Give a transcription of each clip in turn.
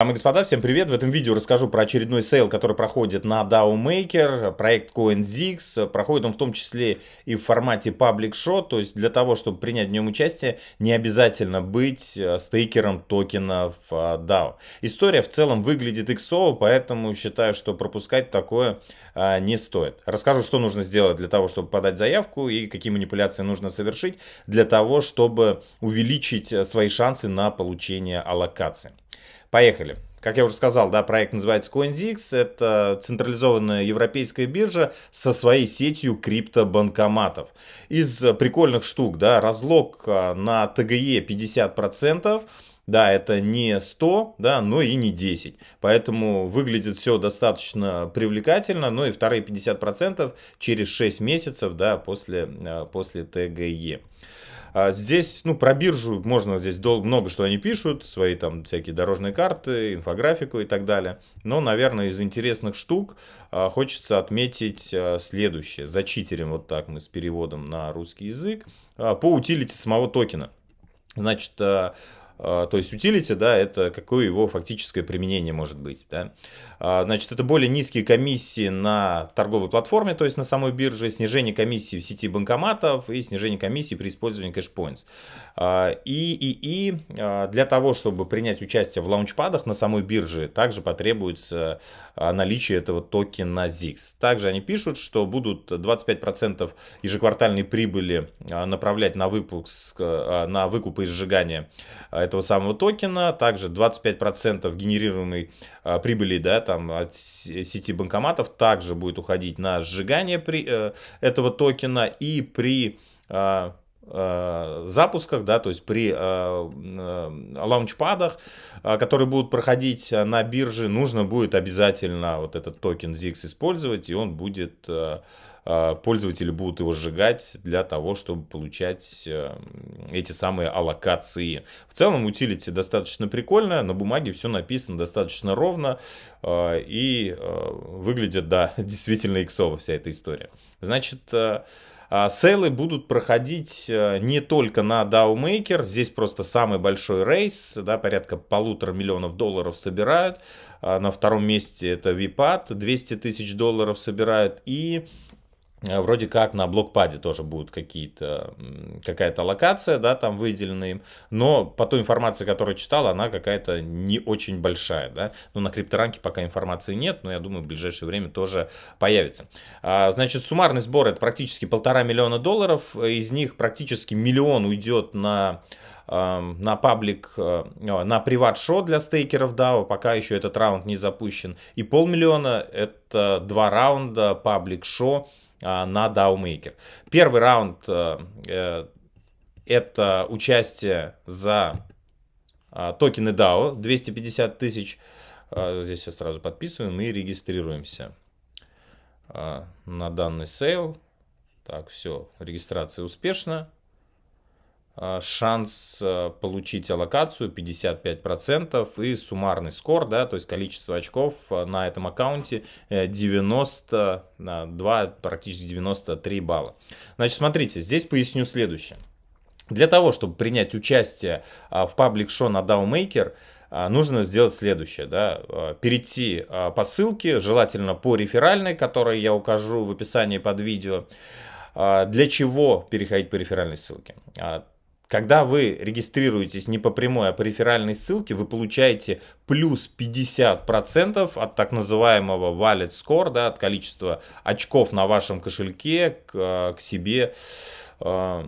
Дамы и господа, всем привет! В этом видео расскажу про очередной сейл, который проходит на DAO проект CoinZix. Проходит он в том числе и в формате Public Shot, то есть для того, чтобы принять в нем участие, не обязательно быть э, стейкером токена в э, DAO. История в целом выглядит иксово, поэтому считаю, что пропускать такое э, не стоит. Расскажу, что нужно сделать для того, чтобы подать заявку и какие манипуляции нужно совершить для того, чтобы увеличить свои шансы на получение аллокации. Поехали. Как я уже сказал, да, проект называется CoinZix. Это централизованная европейская биржа со своей сетью криптобанкоматов. Из прикольных штук, да, разлог а, на ТГЕ 50%. Да, это не 100, да, но и не 10. Поэтому выглядит все достаточно привлекательно. Ну и вторые 50% через 6 месяцев, да, после, а, после ТГЕ. А здесь, ну, про биржу можно, здесь долго много что они пишут, свои там всякие дорожные карты, инфографику и так далее. Но, наверное, из интересных штук а, хочется отметить а, следующее. Зачитерим вот так мы с переводом на русский язык а, по утилите самого токена. Значит, а, а, то есть utility, да, это какое его фактическое применение может быть, да. А, значит, это более низкие комиссии на торговой платформе, то есть на самой бирже, снижение комиссии в сети банкоматов и снижение комиссии при использовании кэшпоинтс. А, и, и, и для того, чтобы принять участие в лаунчпадах на самой бирже, также потребуется наличие этого токена ZIX. Также они пишут, что будут 25% ежеквартальной прибыли направлять на, выпуск, на выкуп и сжигание этого самого токена, также 25% генерируемой а, прибыли да, там, от сети банкоматов также будет уходить на сжигание при, э, этого токена и при а, Э, запусках, да, то есть при э, э, лаунчпадах, которые будут проходить на бирже, нужно будет обязательно вот этот токен ZIX использовать, и он будет, пользователи будут его сжигать для того, чтобы получать эти самые аллокации. В целом утилити достаточно прикольная, на бумаге все написано достаточно ровно, и выглядит, да, действительно иксово вся эта история. Значит, а, сейлы будут проходить э, не только на DAO здесь просто самый большой рейс, да, порядка полутора миллионов долларов собирают, а, на втором месте это VPAT, 200 тысяч долларов собирают и Э, вроде как на блокпаде тоже будут какие-то, какая-то локация, да, там выделена им, но по той информации, которую читал, она какая-то не очень большая, да, ну, на крипторанке пока информации нет, но я думаю, в ближайшее время тоже появится. А, значит, суммарный сбор это практически полтора миллиона долларов, из них практически миллион уйдет на эм, на паблик, э, на приват-шо для стейкеров DAO, пока еще этот раунд не запущен, и полмиллиона это два раунда паблик-шо, а, на DAO Первый раунд э, э, это участие за а, токены DAO 250 тысяч. А, здесь я сразу подписываем и регистрируемся на данный сейл. Так, все, регистрация успешна. Э, шанс э, получить аллокацию 55% и суммарный скор, да, то есть количество очков э, на этом аккаунте 92, практически 93 балла. Значит, смотрите, здесь поясню следующее. Для того, чтобы принять участие а, в паблик-шоу на DAOMaker, а, нужно сделать следующее, да, а, перейти по ссылке, желательно по реферальной, которую я укажу в описании под видео. Для чего переходить по реферальной ссылке? Когда вы регистрируетесь не по прямой, а по реферальной ссылке, вы получаете плюс 50% от так называемого wallet score, да, от количества очков на вашем кошельке к, э, к себе э,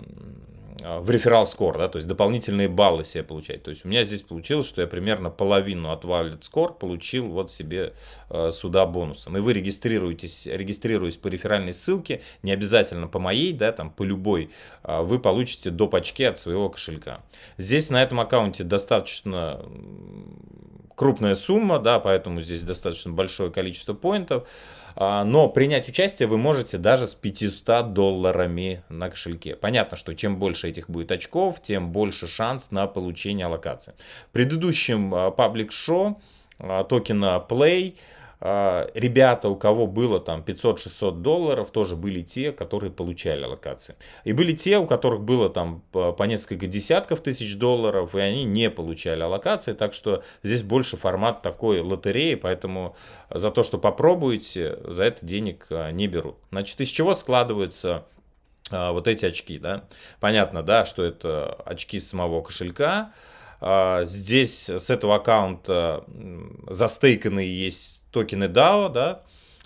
а, в реферал скор, да, то есть дополнительные баллы себе получать. То есть у меня здесь получилось, что я примерно половину от Wallet скор получил вот себе э, а, сюда бонусом. И вы регистрируетесь, регистрируясь по реферальной ссылке, не обязательно по моей, да, там по любой, э, вы получите доп. очки от своего кошелька. Здесь на этом аккаунте достаточно крупная сумма, да, поэтому здесь достаточно большое количество поинтов. Но принять участие вы можете даже с 500 долларами на кошельке. Понятно, что чем больше этих будет очков, тем больше шанс на получение локации В предыдущем паблик шоу а, токена Play а, ребята, у кого было там 500-600 долларов, тоже были те, которые получали локации. И были те, у которых было там а, по несколько десятков тысяч долларов, и они не получали локации. Так что здесь больше формат такой лотереи, поэтому за то, что попробуете, за это денег не берут. Значит, из чего складывается а, вот эти очки, да. Понятно, да, что это очки с самого кошелька. А, здесь с этого аккаунта застейканы есть токены DAO, да,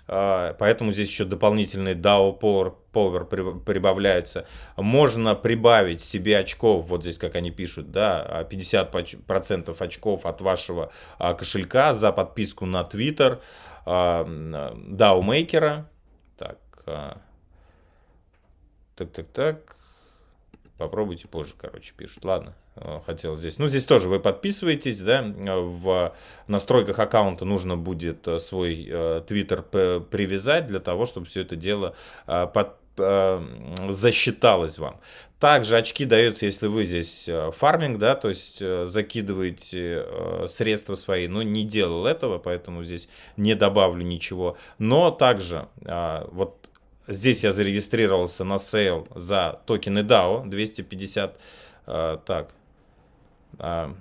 а, поэтому здесь еще дополнительные DAO Power, Power прибавляются. Можно прибавить себе очков, вот здесь как они пишут, да, 50% очков от вашего кошелька за подписку на Twitter DAO Maker. Так, так-так-так. Попробуйте позже, короче, пишут. Ладно, э, хотел здесь. Ну, здесь тоже вы подписываетесь, да, э, э, в настройках аккаунта нужно будет свой твиттер привязать для того, чтобы все это дело под засчиталось вам. Также очки даются, если вы здесь фарминг, да, то есть закидываете средства свои, но не делал этого, поэтому здесь не добавлю ничего. Но также вот Здесь я зарегистрировался на сейл за токены DAO 250. Э, так. А,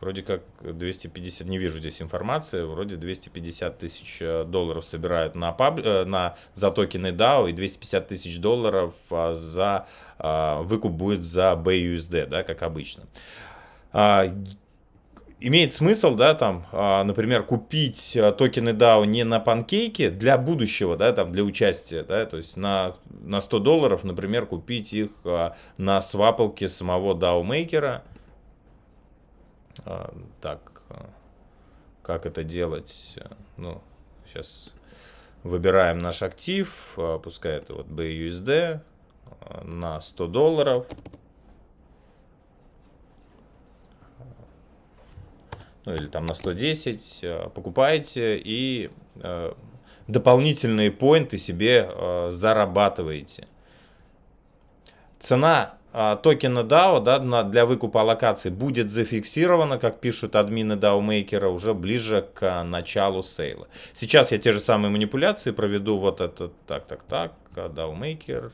вроде как 250, не вижу здесь информации, вроде 250 тысяч э, долларов собирают на, паб, э, на, за токены DAO и 250 тысяч долларов а, за а, выкуп будет за BUSD, да, как обычно имеет смысл, да, там, а, например, купить э, токены DAO не на панкейке для будущего, да, там, для участия, да, то есть на, на 100 долларов, например, купить их а, на свапалке самого DAO-мейкера. А, так, как это делать? Ну, сейчас выбираем наш актив, пускай это вот BUSD на 100 долларов. ну или там на 110, э, покупаете и э, дополнительные поинты себе э, зарабатываете. Цена токена DAO да, для выкупа локации будет зафиксирована, как пишут админы DAO мейкера уже ближе к началу сейла. Сейчас я те же самые манипуляции проведу. Вот этот так, так, так, DAO мейкер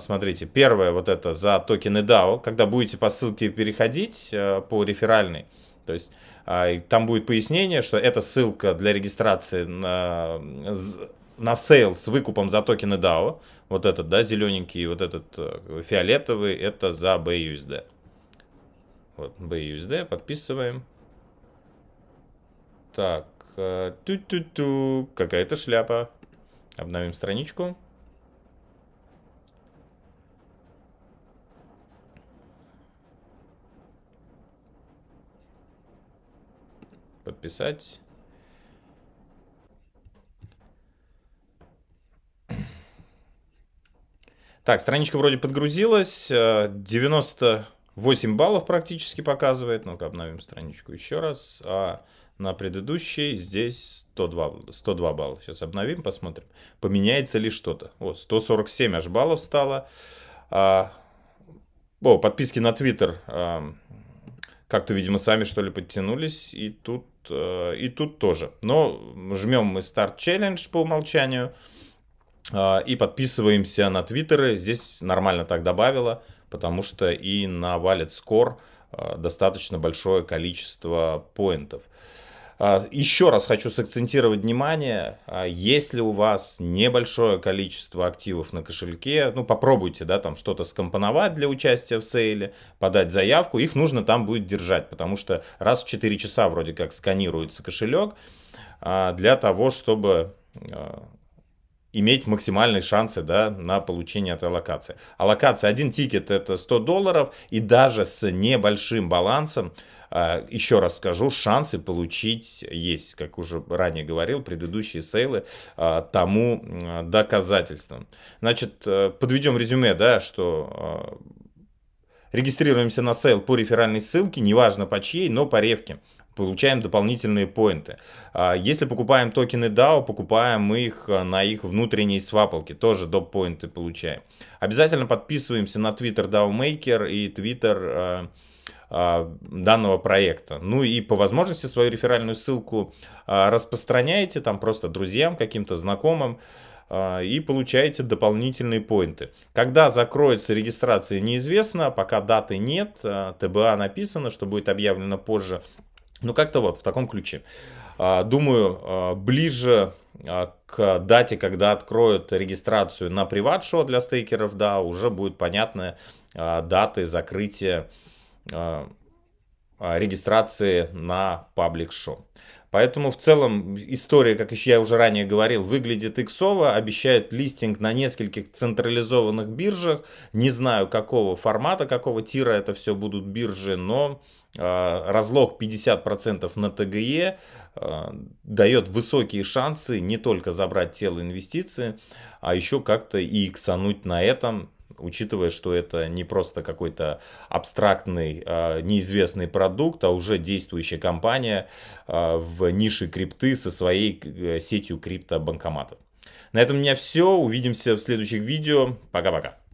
Смотрите, первое вот это за токены DAO. Когда будете по ссылке переходить по реферальной, то есть а, там будет пояснение, что это ссылка для регистрации на, на сейл с выкупом за токены DAO. Вот этот, да, зелененький, вот этот э, фиолетовый, это за BUSD. Вот, BUSD, подписываем. Так, э, тут ту ту какая-то шляпа. Обновим страничку. подписать. Так, страничка вроде подгрузилась. 98 э, баллов практически показывает. Ну-ка, обновим страничку еще раз. А на предыдущей здесь 102, 102 балла. Сейчас обновим, посмотрим, поменяется ли что-то. Вот, 147 аж баллов стало. А, о, подписки на Твиттер а, как-то, видимо, сами, что ли, подтянулись. И тут Э, и тут тоже. Но жмем мы старт челлендж по умолчанию э, и подписываемся на твиттеры. Здесь нормально так добавило, потому что и на Wallet скор э, достаточно большое количество поинтов. Uh, а, еще раз хочу сакцентировать внимание, а, если у вас небольшое количество активов на кошельке, ну попробуйте, да, там что-то скомпоновать для участия в сейле, подать заявку, их нужно там будет держать, потому что раз в 4 часа вроде как сканируется кошелек а, для того, чтобы иметь максимальные шансы да, на получение этой локации. А локация, один тикет это 100 долларов, и даже с небольшим балансом, а, еще раз скажу, шансы получить есть, как уже ранее говорил, предыдущие сейлы а, тому доказательством. Значит, э, подведем резюме, да, что а, регистрируемся на сейл по реферальной ссылке, неважно по чьей, но по ревке получаем дополнительные поинты. А, если покупаем токены DAO, покупаем мы их а, на их внутренней свапалке, тоже доп. поинты получаем. Обязательно подписываемся на Twitter DAO Maker и Twitter а, данного проекта. Ну и по возможности свою реферальную ссылку распространяете там просто друзьям, каким-то знакомым и получаете дополнительные поинты. Когда закроется регистрация неизвестно, пока даты нет, ТБА написано, что будет объявлено позже ну, как-то вот в таком ключе. А, думаю, а, ближе а, к дате, когда откроют регистрацию на приват-шоу для стейкеров, да, уже будет понятны даты закрытия а, регистрации на паблик шоу, Поэтому в целом история, как еще я уже ранее говорил, выглядит иксово, обещают листинг на нескольких централизованных биржах. Не знаю, какого формата, какого тира это все будут биржи, но э, разлог 50% на ТГЕ э, а, дает высокие шансы не только забрать тело инвестиции, а еще как-то и иксануть на этом учитывая, что это не просто какой-то абстрактный, а, неизвестный продукт, а уже действующая компания а, в нише крипты со своей э, сетью криптобанкоматов. На этом у меня все. Увидимся в следующих видео. Пока-пока.